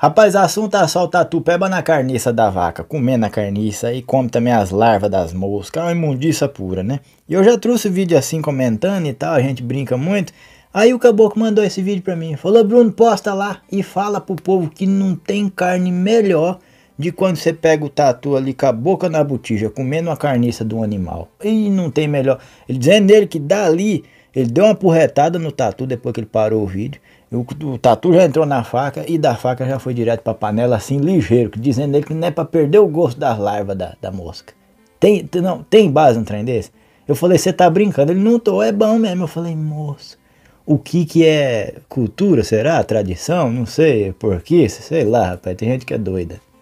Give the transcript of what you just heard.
Rapaz, assunto é só o tatupeba na carniça da vaca, comendo a carniça e come também as larvas das moscas, é uma imundiça pura, né? E eu já trouxe vídeo assim comentando e tal, a gente brinca muito. Aí o caboclo mandou esse vídeo pra mim, falou, Bruno, posta lá e fala pro povo que não tem carne melhor de quando você pega o tatu ali com a boca na botija, comendo a carniça de um animal. E não tem melhor. Ele dizendo ele que dali ele deu uma porretada no tatu depois que ele parou o vídeo. O, o tatu já entrou na faca e da faca já foi direto para a panela, assim, ligeiro, dizendo ele que não é para perder o gosto das larvas da, da mosca. Tem, tem, não, tem base no trem desse? Eu falei, você tá brincando? Ele, não tô, é bom mesmo. Eu falei, moço, o que que é cultura, será? Tradição? Não sei, porquê, sei lá, rapaz, tem gente que é doida.